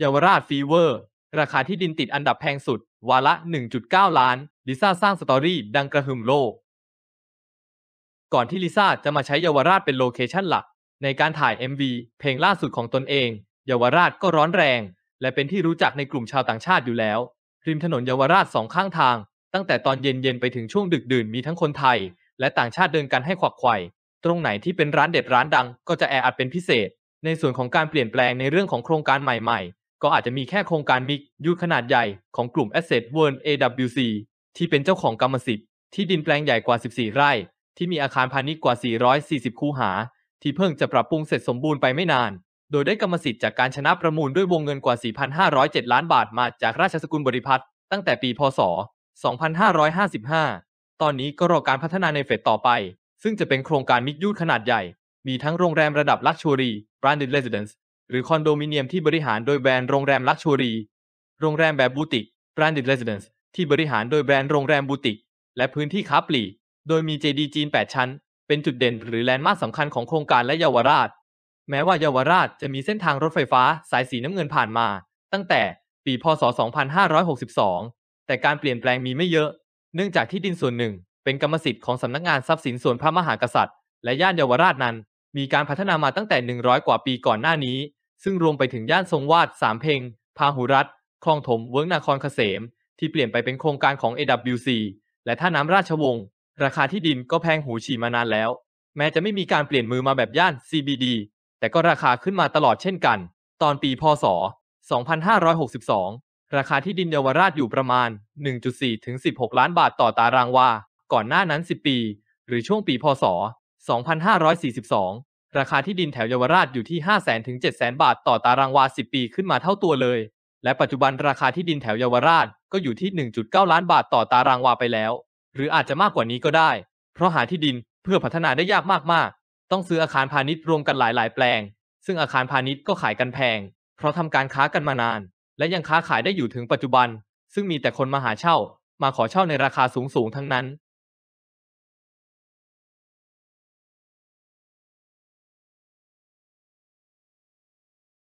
เยาวราชฟีเวอร์ ราคาที่ดินติดอันดับแพงสุด วาละ 1.9 ล้านลิซ่าสร้างสตอรี่ดังกระหึ่มโลก ก่อนที่ลิซ่าจะมาใช้เยาวราชเป็นโลเคชั่นหลัก ในการถ่าย MV เพลงล่าสุดของตนเองเยาวราชก็ร้อนแรง และเป็นที่รู้จักในกลุ่มชาวต่างชาติอยู่แล้วริมถนนเยาวราชสองข้างทาง ตั้งแต่ตอนเย็น ๆ ไปถึงช่วงดึกดื่นมีทั้งคนไทย และต่างชาติเดินกันให้ขวักไขว่ตรงไหนที่เป็นร้านเด็ดร้านดัง ก็จะแออัดเป็นพิเศษ ในส่วนของการเปลี่ยนแปลงในเรื่องของโครงการใหม่ก็อาจจะมีแค่โครงการมิกยูขนาดใหญ่ ของกลุ่ม Asset w o r l d AWC ที่เป็นเจ้าของกรรมสิทธิ์ที่ดินแปลงใหญ่กว่า 14 ไร่ ที่มีอาคารพาณิชย์กว่า 440 คูหา ที่เพิ่งจะปรับปรุงเสร็จสมบูรณ์ไปไม่นาน โดยได้กรรมสิทธิ์จากการชนะประมูลด้วยวงเงินกว่า 4,507 ล้านบาทมาจากราชสกุลบริพัตรตั้งแต่ปี พศ 2555 ตอนนี้ก็รอการพัฒนาในเฟสต่อไป ซึ่งจะเป็นโครงการมิกยูขนาดใหญ่ มีทั้งโรงแรมระดับลักชัวรี่ branded residence หรือคอนโดมิเนียมที่บริหารโดยแบรนด์โรงแรมลักชัวรี โรงแรมแบบบูติกแบรนด์ดิเรสเดนซ์ที่บริหารโดยแบรนด์โรงแรมบูติกและพื้นที่คาปลีโดยมีเจดีจีน8ชั้น เป็นจุดเด่นหรือแลนด์มาร์คสำคัญของโครงการและเยาวราช แม้ว่าเยาวราชจะมีเส้นทางรถไฟฟ้าสายสีน้ำเงินผ่านมาตั้งแต่ปีพศ 2562 แต่การเปลี่ยนแปลงมีไม่เยอะ เนื่องจากที่ดินส่วนหนึ่ง เป็นกรรมสิทธิ์ของสำนักงานทรัพย์สินส่วนพระมหากษัตริย์ และย่านเยาวราชนั้น มีการพัฒนามาตั้งแต่ 100 กว่าปีก่อนหน้านี้ซึ่งรวมไปถึงย่านทรงวาดสามเพลงพาหุรัต คลองถมเวิ์กนาครเกษม ที่เปลี่ยนไปเป็นโครงการของ AWC และท่าน้ำราชวงศ์ ราคาที่ดินก็แพงหูฉี่มานานแล้ว แม้จะไม่มีการเปลี่ยนมือมาแบบย่าน CBD แต่ก็ราคาขึ้นมาตลอดเช่นกัน ตอนปีพศ 2562 ราคาที่ดินเยาวราชอยู่ประมาณ 1.4ถึง16 ล้านบาทต่อตารางวา ก่อนหน้านั้น 10 ปี หรือช่วงปีพศ 2542ราคาที่ดินแถวเยาวราชอยู่ที่ 5 0 0 0 0 0ถึง700,000 บาทต่อตารางวา 10 ปีขึ้นมาเท่าตัวเลย และปัจจุบันราคาที่ดินแถวเยาวราชก็อยู่ที่ 1.9 ล้านบาทต่อตารางวาไปแล้ว หรืออาจจะมากกว่านี้ก็ได้ เพราะหาที่ดินเพื่อพัฒนาได้ยากมาก ๆ ต้องซื้ออาคารพาณิชย์รวมกันหลาย ๆ แปลง ซึ่งอาคารพาณิชย์ก็ขายกันแพง เพราะทำการค้ากันมานาน และยังค้าขายได้อยู่ถึงปัจจุบัน ซึ่งมีแต่คนมาหาเช่ามาขอเช่าในราคาสูงๆทั้งนั้น